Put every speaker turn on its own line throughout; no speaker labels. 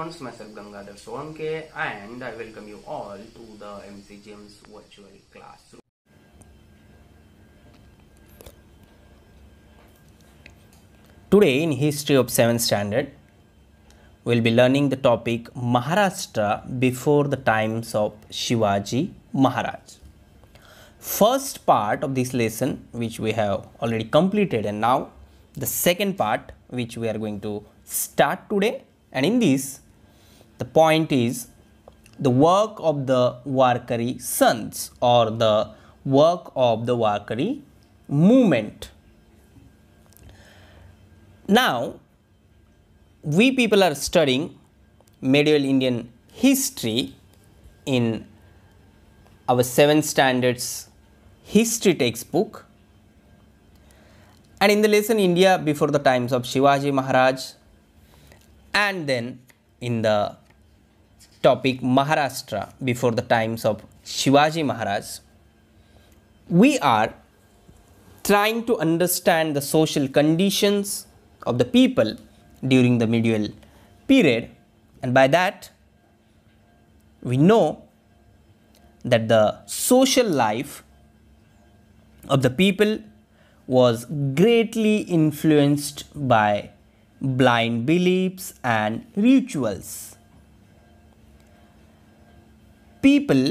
Swans, myself Gangadhar Swanke, and I welcome you all to the MC James virtual classroom. Today in History of 7th Standard, we'll be learning the topic Maharashtra before the times of Shivaji Maharaj. First part of this lesson which we have already completed and now the second part which we are going to start today and in this the point is the work of the Varkari sons or the work of the Varkari movement. Now, we people are studying medieval Indian history in our 7 standards history textbook. And in the lesson India before the times of Shivaji Maharaj and then in the topic Maharashtra before the times of Shivaji Maharaj, we are trying to understand the social conditions of the people during the medieval period and by that we know that the social life of the people was greatly influenced by blind beliefs and rituals people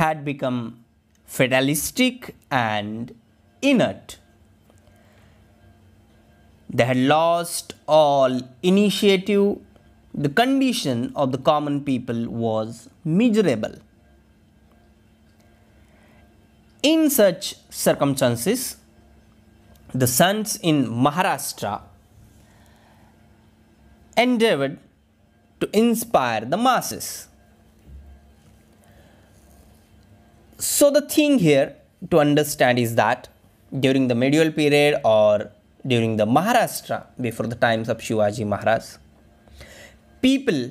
had become fatalistic and inert. They had lost all initiative. The condition of the common people was miserable. In such circumstances, the sons in Maharashtra endeavored to inspire the masses. So the thing here to understand is that during the medieval period or during the Maharashtra before the times of Shivaji Maharaj, people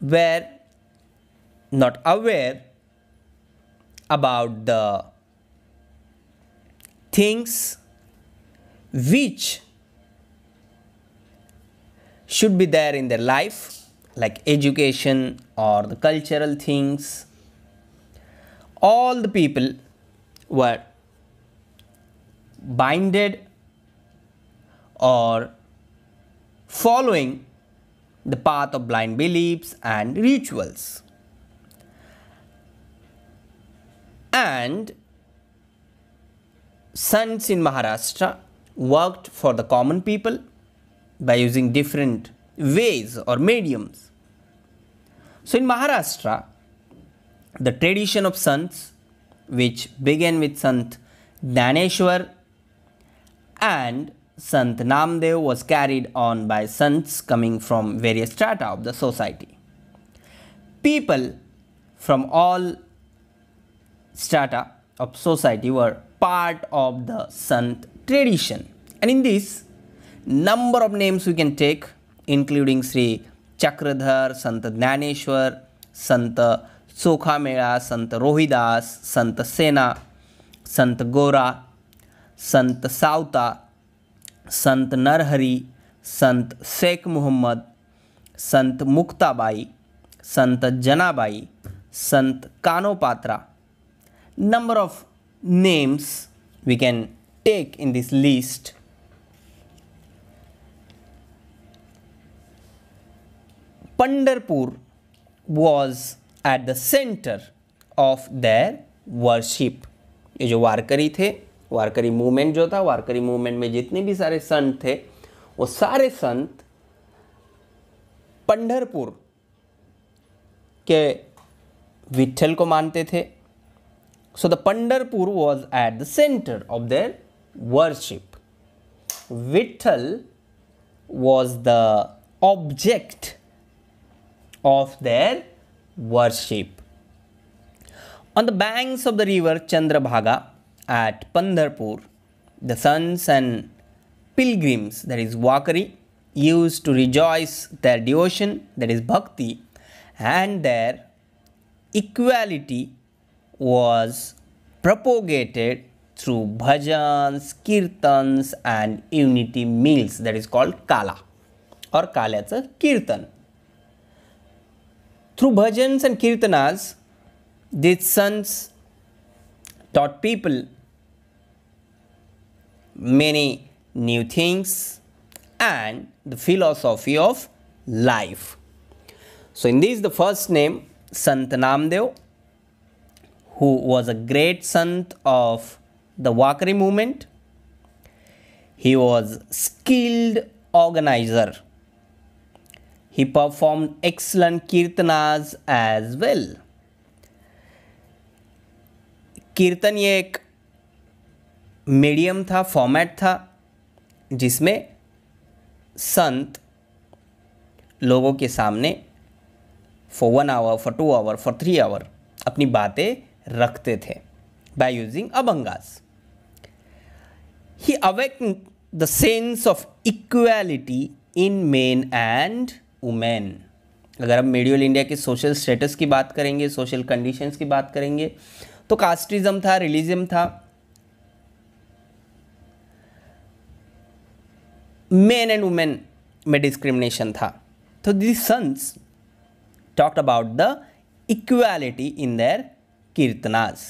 were not aware about the things which should be there in their life like education or the cultural things all the people were binded or following the path of blind beliefs and rituals. And sons in Maharashtra worked for the common people by using different ways or mediums. So in Maharashtra, the tradition of sons which began with Sant Daneshwar and Sant Namdev was carried on by sants coming from various strata of the society. People from all strata of society were part of the Sant tradition and in this number of names we can take including Sri Chakradhar, Sant Dhaneshwar, Sant सोखा मेड़ा संत रोहिदास संत सेना संत गोरा संत सावता संत नरहरी संत शेख मोहम्मद संत Muktabai Sant Janabai Sant Kanhopatra number of names we can take in this list Pandharpur was at the centre of their worship ये जो वारकरी थे वारकरी मूवमेंट जो था वारकरी मूवमेंट में जितने भी सारे संत थे वो सारे संत पंढरपुर के विठल को मानते थे so the Pandharpur was at the centre of their worship Vitthal was the object of their worship. On the banks of the river Chandrabhaga at Pandharpur, the sons and pilgrims, that is Wakari, used to rejoice their devotion, that is Bhakti, and their equality was propagated through bhajans, kirtans, and unity meals, that is called Kala or kala a kirtan. Through bhajans and kirtanas, these sons taught people many new things and the philosophy of life. So, in this, the first name, Sant Namdev, who was a great Sant of the Wakari movement. He was skilled organizer He performed excellent kirtanas as well. कीर्तन ये एक medium था format था जिसमें संत लोगों के सामने for one hour for two hour for three hour अपनी बातें रखते थे by using abhangas. He awakened the sense of equality in men and women अगर हम मेडियल इंडिया के सोशल स्टेटस की बात करेंगे सोशल कंडीशंस की बात करेंगे तो कास्टिज्म था रिलीजम था मेन एंड वुमेन में डिस्क्रिमिनेशन था तो this saints talked about the equality in their kirtanas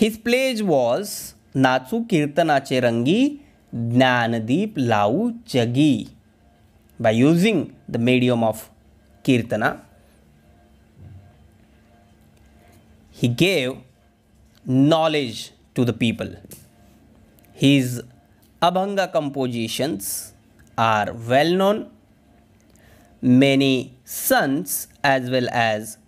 his pledge was नाचू कीर्तनाचे रंगी ज्ञानदीप लाऊ जगी by using the medium of Kirtana. He gave knowledge to the people. His Abhanga compositions are well known. Many sons as well as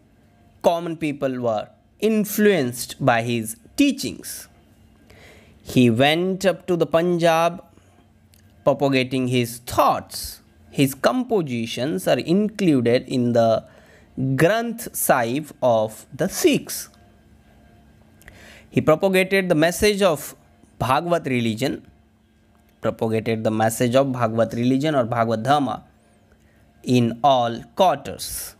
common people were influenced by his teachings. He went up to the Punjab propagating his thoughts. His compositions are included in the Granth Sahib of the Sikhs. He propagated the message of Bhagavad religion, propagated the message of Bhagavad religion or Bhagavad Dharma in all quarters.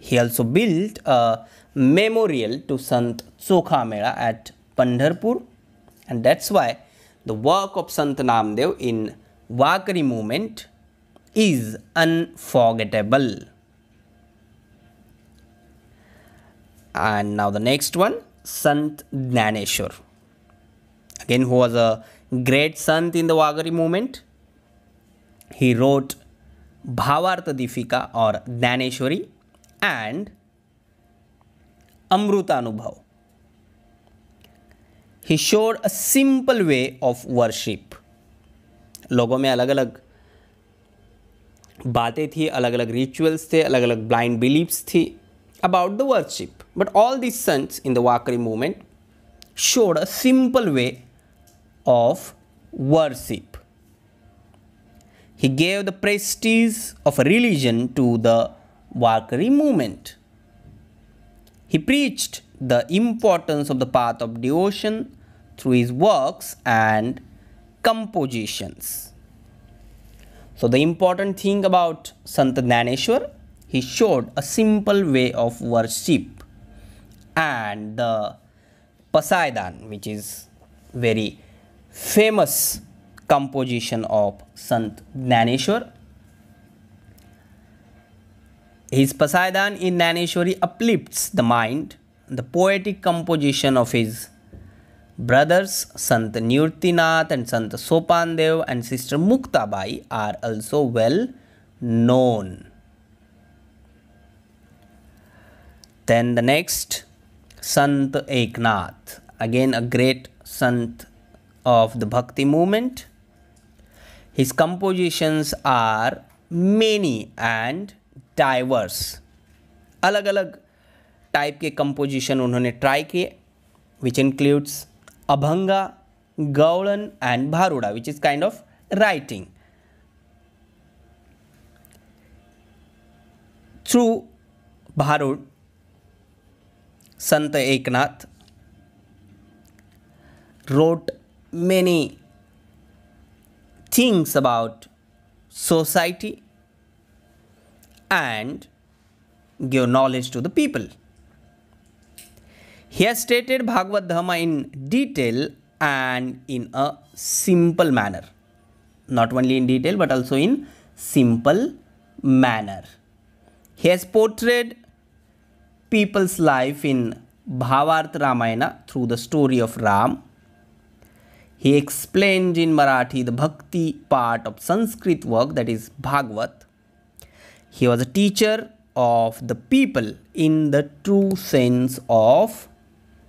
He also built a memorial to Sant Sohama at Pandharpur, and that's why the work of Sant Namdev in Wakari movement is unforgettable and now the next one Sant Dnyaneshwar again who was a great Sant in the Warkari movement he wrote Bhavartha Deepika और Dnyaneshwari and Amrutanubhav he showed a simple way of worship लोगों में अलग अलग बातें थी अलग अलग rituals थे अलग अलग ब्लाइंड बिलीव्स थी about the worship but all this saints in the Warkari movement showed a simple way of worship. He gave the prestige of a religion to the Walkari movement. He preached the importance of the path of devotion through his works and compositions. So the important thing about Sant Dhaneshwar, he showed a simple way of worship and the Pasaidan which is very famous composition of Sant Dhaneshwar. His Pasaidan in Dhaneshwari uplifts the mind, the poetic composition of his Brothers Sant Nirtinath and Sant Sopandev and Sister Muktabai are also well known. Then the next Sant Eknath, again a great Sant of the Bhakti movement. His compositions are many and diverse. alag alag type ke composition unhone try kiye which includes Abhanga, Gaulan and Bharuda which is kind of writing. Through Bharud, Sant Eknath wrote many things about society and give knowledge to the people. He has stated Bhagavad Dhamma in detail and in a simple manner. Not only in detail but also in simple manner. He has portrayed people's life in Bhavarth Ramayana through the story of Ram. He explained in Marathi the Bhakti part of Sanskrit work that is Bhagavat. He was a teacher of the people in the true sense of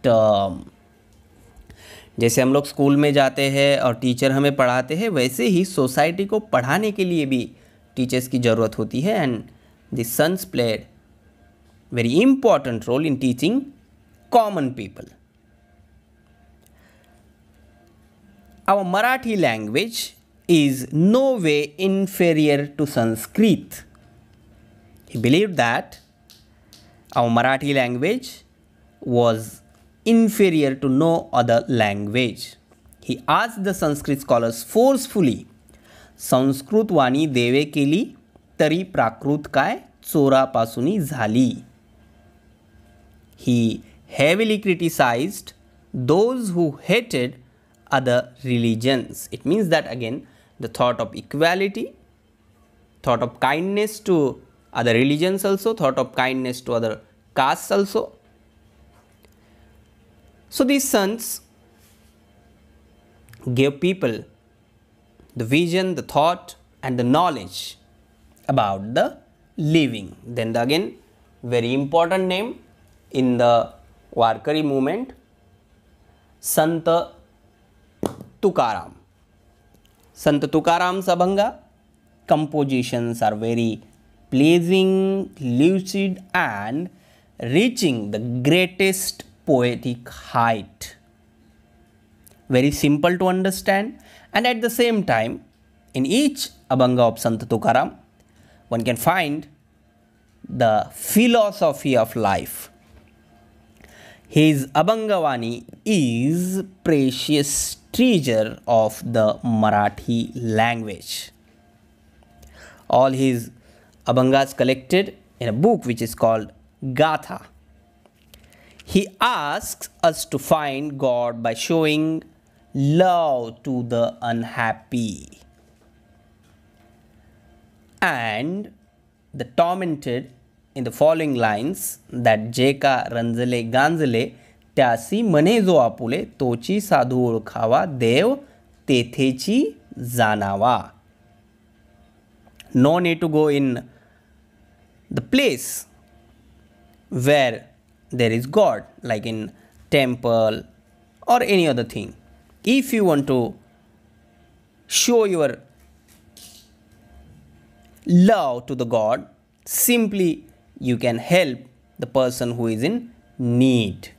Um, जैसे हम लोग school में जाते हैं और teacher हमें पढ़ाते हैं वैसे ही सोसाइटी को पढ़ाने के लिए भी टीचर्स की ज़रूरत होती है and the saints played very important role in teaching common people our Marathi language is no way inferior to Sanskrit he believe that our Marathi language was inferior to no other language. He asked the Sanskrit scholars forcefully, Sanskrit वाणी देवे केली तरी प्राकृत काय चोरापासून झाली ही heavily criticized those who hated other religions. It means that again the thought of equality, thought of kindness to other religions also, thought of kindness to other castes also, so these sons gave people the vision, the thought and the knowledge about the living. Then the again very important name in the Varkari movement Sant Tukaram. Sant Tukaram's Abhanga compositions are very pleasing, lucid and reaching the greatest poetic height. Very simple to understand and at the same time in each Abhanga of Sant Tukaram one can find the philosophy of life. His Abhangavani is precious treasure of the Marathi language. All his Abhangas collected in a book which is called Gatha. He asks us to find God by showing love to the unhappy and the tormented in the following lines that જે કા રંજલે ગાંજલે ત્યાસી મને જો આપુલે તોચી સાધુ ઓળખાવા દેવ તેથેચી જાનાવા no need to go in the place where there is God, like in temple or any other thing. If you want to show your love to the God, simply you can help the person who is in need.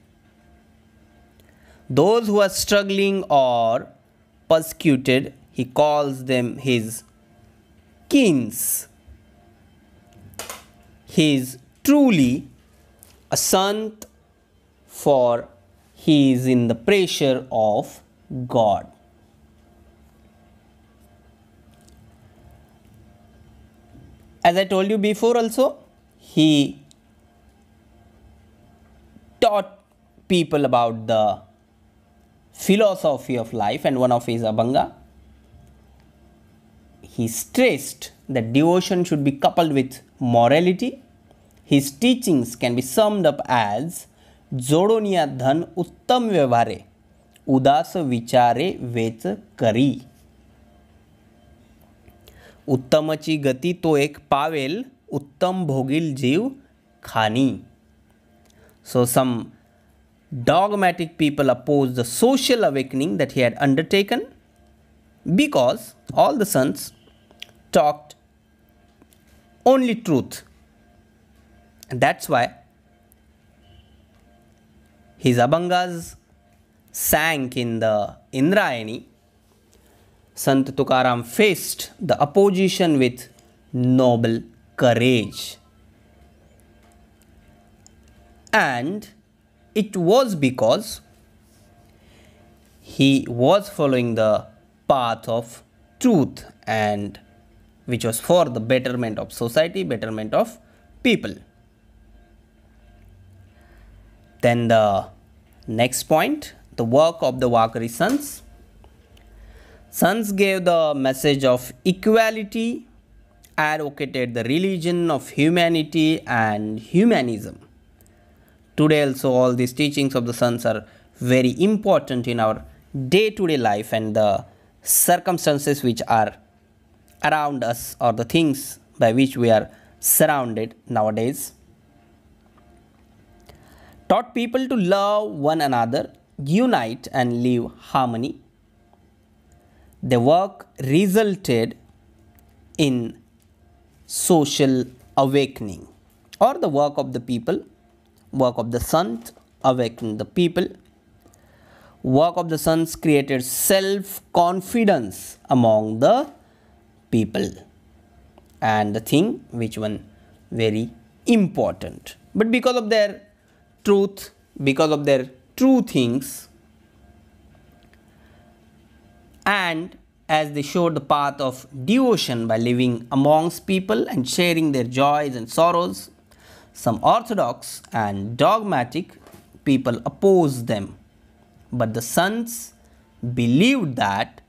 Those who are struggling or persecuted, he calls them his kins. He is truly a sant for he is in the pressure of God. As I told you before also, he taught people about the philosophy of life and one of his Abhanga. He stressed that devotion should be coupled with morality his teachings can be summed up as જોડોનિયા dhan uttam વ્યવહારે udas vichare વેચ kari. Uttamachi gati to ek પાવેલ uttam bhogil જીવ ખાની So some dogmatic people opposed the social awakening that he had undertaken because all the sons talked only truth and that's why his Abhangas sank in the Indrayani. Sant Tukaram faced the opposition with noble courage. And it was because he was following the path of truth and which was for the betterment of society, betterment of people. Then the next point, the work of the Wakari sons. Sons gave the message of equality, advocated the religion of humanity and humanism. Today also all these teachings of the sons are very important in our day-to-day -day life and the circumstances which are around us or the things by which we are surrounded nowadays taught people to love one another, unite, and live harmony. The work resulted in social awakening or the work of the people, work of the sons awakened the people. Work of the sons created self confidence among the people. And the thing which one very important. But because of their truth because of their true things and as they showed the path of devotion by living amongst people and sharing their joys and sorrows. Some orthodox and dogmatic people opposed them, but the sons believed that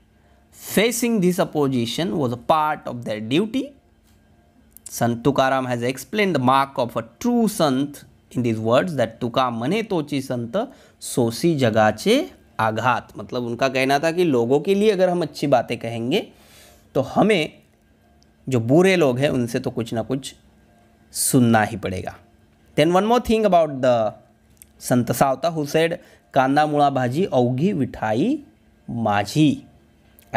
facing this opposition was a part of their duty. Sant Tukaram has explained the mark of a true sant in these words that Tuka मने तोची संत सोसी जगाचे आघात मतलब उनका कहना था कि लोगों के लिए अगर हम अच्छी बातें कहेंगे तो हमें जो बुरे लोग हैं उनसे तो कुछ ना कुछ सुनना ही पड़ेगा then one more thing about the Sant Savata who said कांदा मुड़ा भाजी औघी विठाई माझी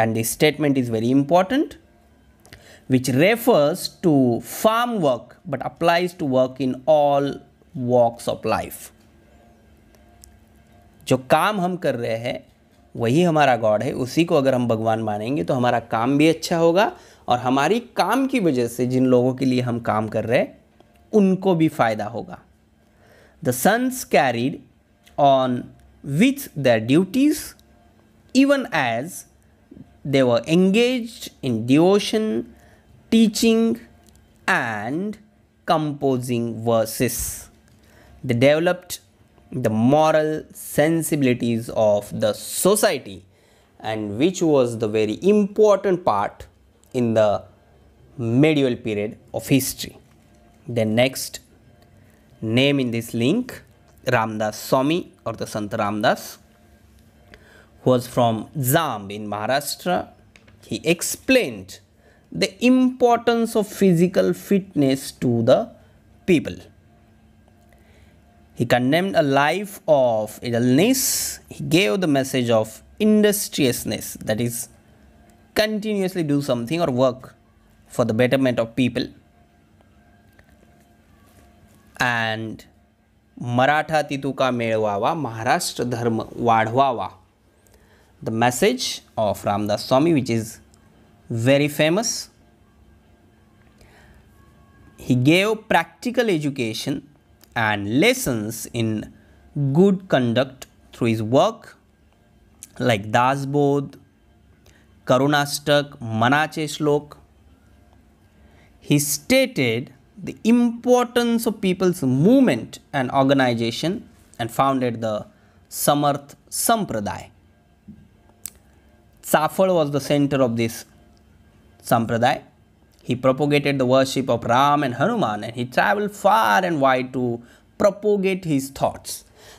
and this statement is very important which refers to farm work but applies to work in all walks of life जो काम हम कर रहे हैं वही हमारा गॉड है उसी को अगर हम भगवान मानेंगे तो हमारा काम भी अच्छा होगा और हमारी काम की वजह से जिन लोगों के लिए हम काम कर रहे हैं उनको भी फ़ायदा होगा the saints carried on with the duties even as they were engage in devotion, teaching and composing verses They developed the moral sensibilities of the society and which was the very important part in the medieval period of history. The next name in this link Ramdas Swami or the Sant Ramdas was from Zamb in Maharashtra. He explained the importance of physical fitness to the people. He condemned a life of idleness. He gave the message of industriousness, that is, continuously do something or work for the betterment of people. And Maratha Tituka મેળવાવા Maharashtra ધર્મ વાઢવાવા the message of Ramdas Swami, which is very famous. He gave practical education and lessons in good conduct through his work like Dasbodh, Karunastak, Manache Shlok. He stated the importance of people's movement and organization and founded the Samarth Sampradaya. Safal was the center of this Sampradaya He propagated the worship of Ram and Hanuman and he traveled far and wide to propagate his thoughts.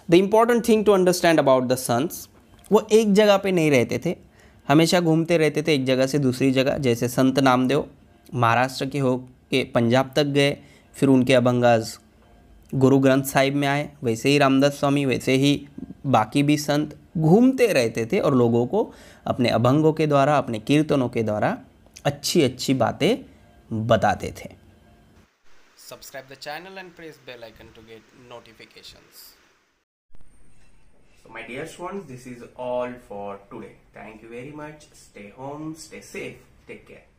The important thing to understand about the saints वो एक जगह पे नहीं रहते थे हमेशा घूमते रहते थे एक जगह से दूसरी जगह जैसे संत नामदेव महाराष्ट्र के हो के पंजाब तक गए फिर उनके अभंगाज गुरु ग्रंथ साहिब में आए वैसे ही रामदास स्वामी वैसे ही बाकी भी संत घूमते रहते थे और लोगों को अपने अभंगों के द्वारा अपने कीर्तनों के द्वारा अच्छी अच्छी बातें बताते थे subscribe the channel and press bell icon to get notification so my dear ones this is all for today thank you very much stay home stay safe take care